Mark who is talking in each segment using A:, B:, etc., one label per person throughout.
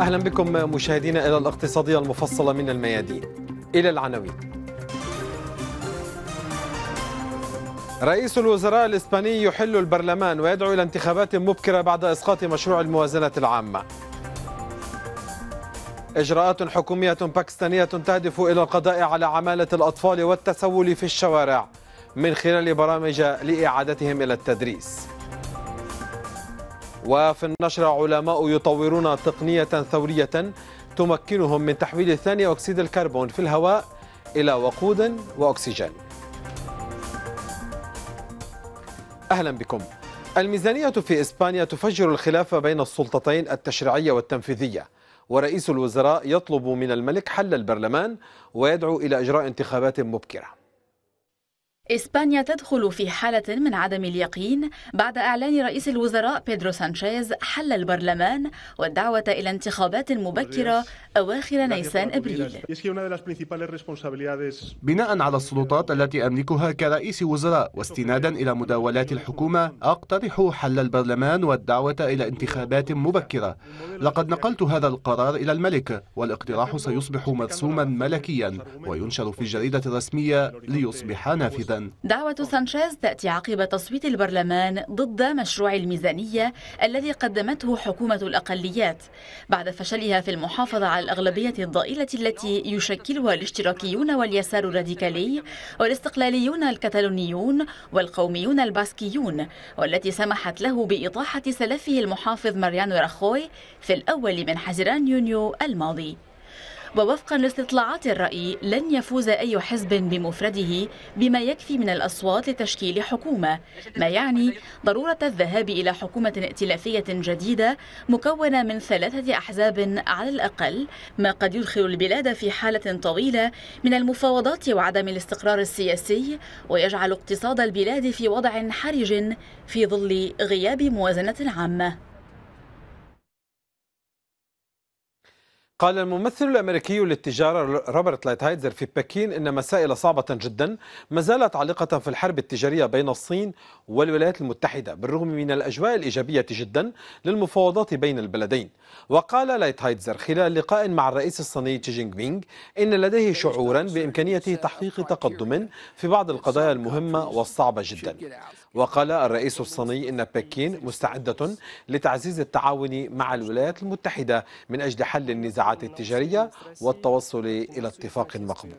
A: أهلا بكم مشاهدينا إلى الاقتصادية المفصلة من الميادين إلى العناوين رئيس الوزراء الإسباني يحل البرلمان ويدعو إلى انتخابات مبكرة بعد إسقاط مشروع الموازنة العامة إجراءات حكومية باكستانية تهدف إلى القضاء على عمالة الأطفال والتسول في الشوارع من خلال برامج لإعادتهم إلى التدريس وفي النشرة علماء يطورون تقنية ثورية تمكنهم من تحويل ثاني أكسيد الكربون في الهواء إلى وقود وأكسجين أهلا بكم الميزانية في إسبانيا تفجر الخلاف بين السلطتين التشريعية والتنفيذية ورئيس الوزراء يطلب من الملك حل البرلمان ويدعو إلى إجراء انتخابات مبكرة
B: إسبانيا تدخل في حالة من عدم اليقين بعد إعلان رئيس الوزراء بيدرو سانشيز حل البرلمان والدعوة إلى انتخابات مبكرة أواخر نيسان إبريل
C: بناء على السلطات التي أملكها كرئيس وزراء واستنادا إلى مداولات الحكومة أقترح حل البرلمان والدعوة إلى انتخابات مبكرة لقد نقلت هذا القرار إلى الملك والاقتراح سيصبح مرسوما ملكيا وينشر في الجريدة الرسمية ليصبح نافذا
B: دعوة سانشيز تأتي عقب تصويت البرلمان ضد مشروع الميزانية الذي قدمته حكومة الأقليات بعد فشلها في المحافظة على الأغلبية الضئيلة التي يشكلها الاشتراكيون واليسار الراديكالي والاستقلاليون الكتالونيون والقوميون الباسكيون والتي سمحت له بإطاحة سلفه المحافظ ماريانو راخوي في الأول من حزيران يونيو الماضي ووفقا لاستطلاعات الرأي لن يفوز أي حزب بمفرده بما يكفي من الأصوات لتشكيل حكومة ما يعني ضرورة الذهاب إلى حكومة ائتلافية جديدة مكونة من ثلاثة أحزاب على الأقل ما قد يدخل البلاد في حالة طويلة من المفاوضات وعدم الاستقرار السياسي ويجعل اقتصاد البلاد في وضع حرج في ظل غياب موازنة عامة
A: قال الممثل الامريكي للتجاره روبرت لايتهايزر في بكين ان مسائل صعبه جدا ما زالت عالقه في الحرب التجاريه بين الصين والولايات المتحده بالرغم من الاجواء الايجابيه جدا للمفاوضات بين البلدين وقال لايتهايزر خلال لقاء مع الرئيس الصيني تشي بينغ ان لديه شعورا بامكانيه تحقيق تقدم في بعض القضايا المهمه والصعبه جدا وقال الرئيس الصيني إن بكين مستعدة لتعزيز التعاون مع الولايات المتحدة من أجل حل النزاعات التجارية والتوصل إلى اتفاق مقبول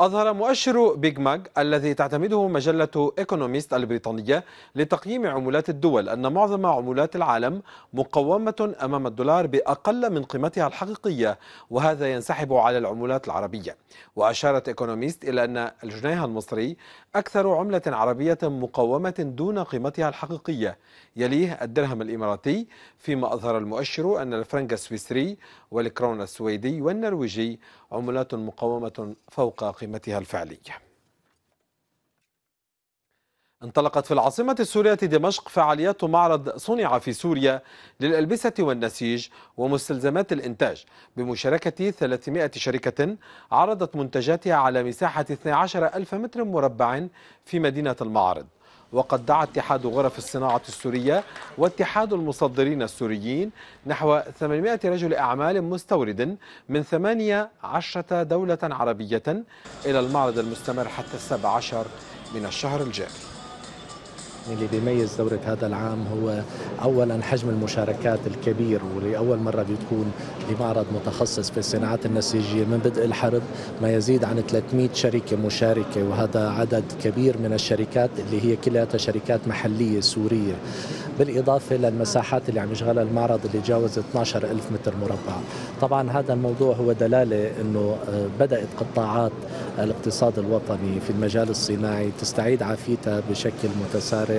A: أظهر مؤشر بيج ماج الذي تعتمده مجلة إيكونوميست البريطانية لتقييم عملات الدول أن معظم عملات العالم مقومة أمام الدولار بأقل من قيمتها الحقيقية وهذا ينسحب على العملات العربية وأشارت إيكونوميست إلى أن الجنيه المصري أكثر عملة عربية مقومة دون قيمتها الحقيقية يليه الدرهم الإماراتي فيما أظهر المؤشر أن الفرنك السويسري والكرون السويدي والنرويجي عملات مقومة فوق قيمتها قيمتها الفعليه انطلقت في العاصمة السورية دمشق فعاليات معرض صنع في سوريا للألبسة والنسيج ومستلزمات الإنتاج بمشاركة 300 شركة عرضت منتجاتها على مساحة 12 ألف متر مربع في مدينة المعرض وقد دعا اتحاد غرف الصناعة السورية واتحاد المصدرين السوريين نحو 800 رجل أعمال مستورد من 18 دولة عربية إلى المعرض المستمر حتى 17 من الشهر الجاري اللي بيميز دورة هذا العام هو أولا حجم
D: المشاركات الكبير ولأول مرة بتكون بمعرض متخصص في الصناعات النسيجية من بدء الحرب ما يزيد عن 300 شركة مشاركة وهذا عدد كبير من الشركات اللي هي كلها شركات محلية سورية بالإضافة للمساحات اللي عم يشغلها المعرض اللي جاوز 12 ألف متر مربع طبعا هذا الموضوع هو دلالة أنه آه، بدأت قطاعات الاقتصاد الوطني في المجال الصناعي تستعيد عافيتها بشكل متسارع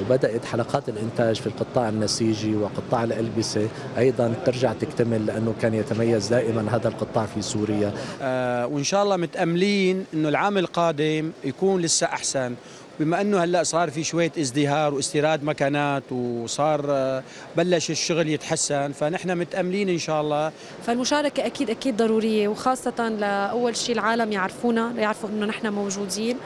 D: وبدأت حلقات الإنتاج في القطاع النسيجي وقطاع الألبسة أيضا ترجع تكتمل لأنه كان يتميز دائما هذا القطاع في سوريا
A: آه وإن شاء الله متأملين أنه العام القادم يكون لسه أحسن بما انه هلا صار في شويه ازدهار واستيراد مكانات وصار آه، بلش الشغل يتحسن فنحن متاملين ان شاء الله
B: فالمشاركه اكيد اكيد ضروريه وخاصه لاول شيء العالم يعرفونا يعرفوا انه نحن موجودين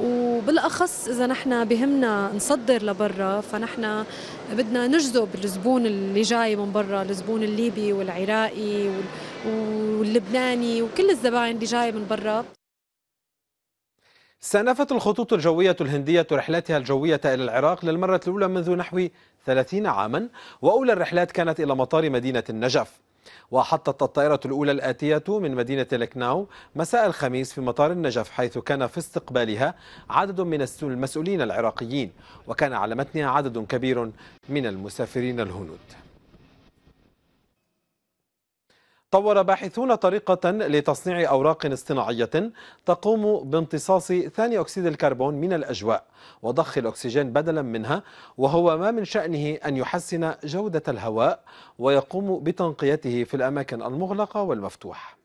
B: وبالاخص اذا نحن بهمنا نصدر لبرا فنحن بدنا نجذب الزبون اللي جاي من برا الزبون الليبي والعراقي واللبناني وكل الزباين اللي جاي من برا
A: استأنفت الخطوط الجوية الهندية رحلاتها الجوية إلى العراق للمرة الأولى منذ نحو 30 عاما وأولى الرحلات كانت إلى مطار مدينة النجف وحطت الطائرة الأولى الآتية من مدينة لكناو مساء الخميس في مطار النجف حيث كان في استقبالها عدد من المسؤولين العراقيين وكان على متنها عدد كبير من المسافرين الهنود طور باحثون طريقة لتصنيع أوراق اصطناعية تقوم بامتصاص ثاني أكسيد الكربون من الأجواء وضخ الأكسجين بدلا منها وهو ما من شأنه أن يحسن جودة
C: الهواء ويقوم بتنقيته في الأماكن المغلقة والمفتوحة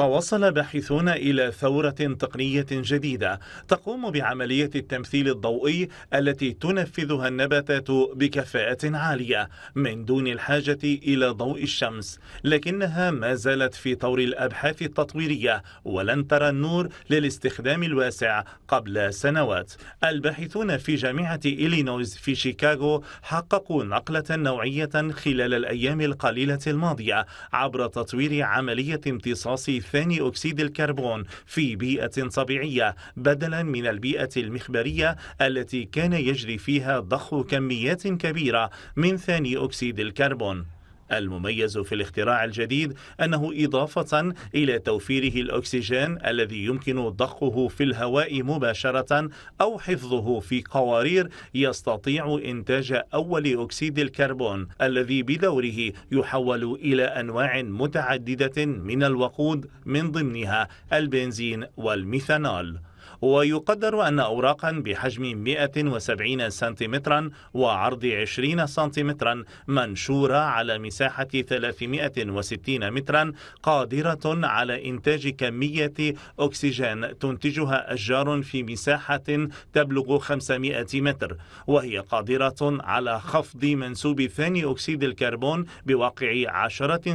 C: توصل باحثون إلى ثورة تقنية جديدة تقوم بعملية التمثيل الضوئي التي تنفذها النباتات بكفاءة عالية من دون الحاجة إلى ضوء الشمس لكنها ما زالت في طور الأبحاث التطويرية ولن ترى النور للاستخدام الواسع قبل سنوات الباحثون في جامعة إلينويز في شيكاغو حققوا نقلة نوعية خلال الأيام القليلة الماضية عبر تطوير عملية امتصاص ثاني أكسيد الكربون في بيئة طبيعية بدلا من البيئة المخبرية التي كان يجري فيها ضخ كميات كبيرة من ثاني أكسيد الكربون المميز في الاختراع الجديد أنه إضافة إلى توفيره الأكسجين الذي يمكن ضخه في الهواء مباشرة أو حفظه في قوارير يستطيع إنتاج أول أكسيد الكربون الذي بدوره يحول إلى أنواع متعددة من الوقود من ضمنها البنزين والميثانول ويقدر أن أوراقا بحجم 170 سنتيمترا وعرض 20 سنتيمترا منشورة على مساحة 360 مترا قادرة على إنتاج كمية أكسجين تنتجها أشجار في مساحة تبلغ 500 متر وهي قادرة على خفض منسوب ثاني أكسيد الكربون بواقع 10%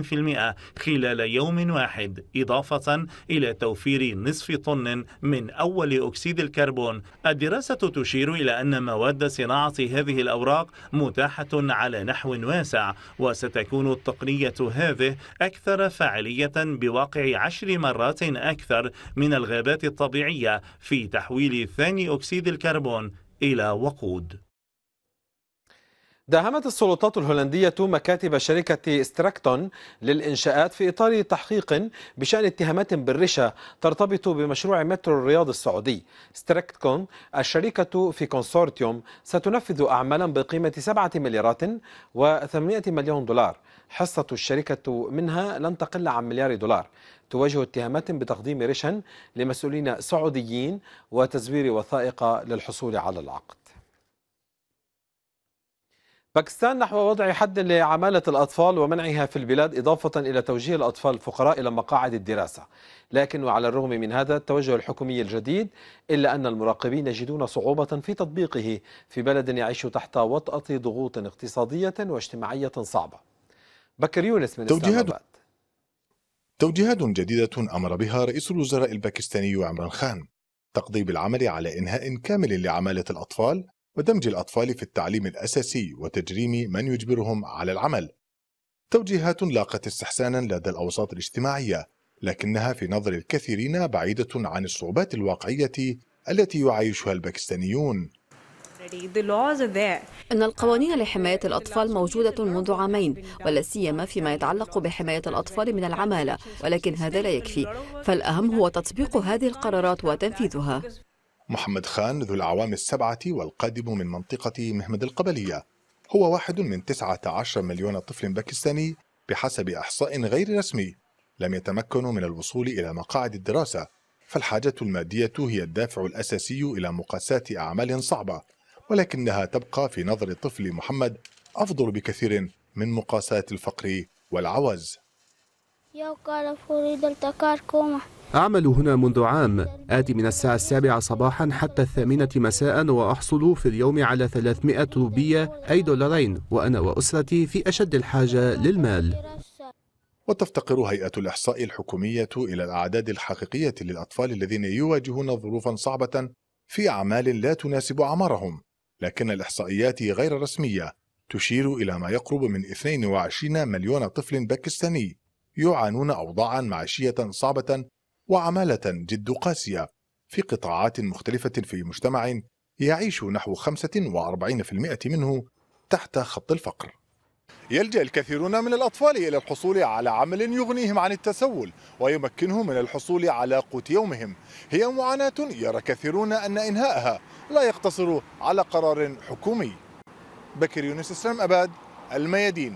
C: خلال يوم واحد إضافة إلى توفير نصف طن من أول لأكسيد الكربون الدراسة تشير إلى أن مواد صناعة هذه الأوراق متاحة على نحو واسع وستكون التقنية هذه أكثر فعالية بواقع عشر مرات أكثر من الغابات الطبيعية في تحويل ثاني أكسيد الكربون إلى وقود
A: داهمت السلطات الهولندية مكاتب شركة ستراكتون للإنشاءات في إطار تحقيق بشأن اتهامات بالرشا ترتبط بمشروع مترو الرياض السعودي ستراكتون الشركة في كونسورتيوم ستنفذ أعمالا بقيمة 7 مليارات و800 مليون دولار حصة الشركة منها لن تقل عن مليار دولار تواجه اتهامات بتقديم رشا لمسؤولين سعوديين وتزوير وثائق للحصول على العقد باكستان نحو وضع حد لعمالة الأطفال ومنعها في البلاد إضافة إلى توجيه الأطفال الفقراء إلى مقاعد الدراسة لكن وعلى الرغم من هذا التوجه الحكومي الجديد إلا أن المراقبين يجدون صعوبة في تطبيقه في بلد يعيش تحت وطأة ضغوط اقتصادية واجتماعية صعبة بكر يونس من توجيهات
D: توجيهات جديدة أمر بها رئيس الوزراء الباكستاني عمران خان تقضي بالعمل على إنهاء كامل لعمالة الأطفال ودمج الأطفال في التعليم الأساسي وتجريم من يجبرهم على العمل توجيهات لاقت استحسانا لدى الأوساط الاجتماعية لكنها في نظر الكثيرين بعيدة عن الصعوبات الواقعية التي يعيشها الباكستانيون
B: إن القوانين لحماية الأطفال موجودة منذ عامين ولا سيما فيما يتعلق بحماية الأطفال من العمالة ولكن هذا لا يكفي فالأهم هو تطبيق هذه القرارات وتنفيذها
D: محمد خان ذو الأعوام السبعة والقادم من منطقة مهمد القبلية هو واحد من 19 مليون طفل باكستاني بحسب إحصاء غير رسمي لم يتمكنوا من الوصول إلى مقاعد الدراسة فالحاجة المادية هي الدافع الأساسي إلى مقاساة أعمال صعبة ولكنها تبقى في نظر طفل محمد أفضل بكثير من مقاساة الفقر والعوز
C: أعمل هنا منذ عام آتي من الساعة السابعة صباحا حتى الثامنة مساء وأحصل في اليوم على 300 روبية أي دولارين وأنا وأسرتي في أشد الحاجة للمال وتفتقر هيئة
D: الإحصاء الحكومية إلى الأعداد الحقيقية للأطفال الذين يواجهون ظروفا صعبة في أعمال لا تناسب أعمارهم لكن الإحصائيات غير رسمية تشير إلى ما يقرب من 22 مليون طفل باكستاني يعانون أوضاعا معيشية صعبة وعمالة جد قاسية في قطاعات مختلفة في مجتمع يعيش نحو 45% منه تحت خط الفقر يلجأ الكثيرون من الأطفال إلى الحصول على عمل يغنيهم عن التسول ويمكنهم من الحصول على قوت يومهم هي معاناة يرى كثيرون أن إنهائها لا يقتصر على قرار حكومي بكر يونس اسلام
A: أباد الميادين